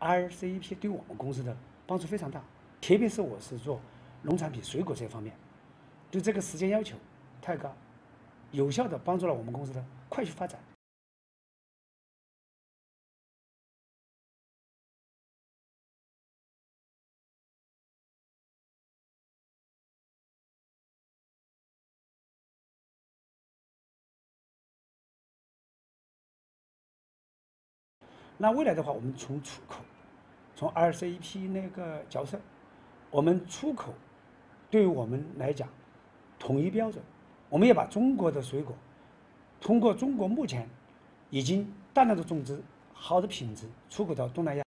RCEP 对我们公司的帮助非常大，特别是我是做农产品、水果这方面，对这个时间要求太高，有效的帮助了我们公司的快速发展。那未来的话，我们从出口，从 RCEP 那个角色，我们出口，对于我们来讲，统一标准，我们要把中国的水果，通过中国目前已经大量的种植好的品质，出口到东南亚。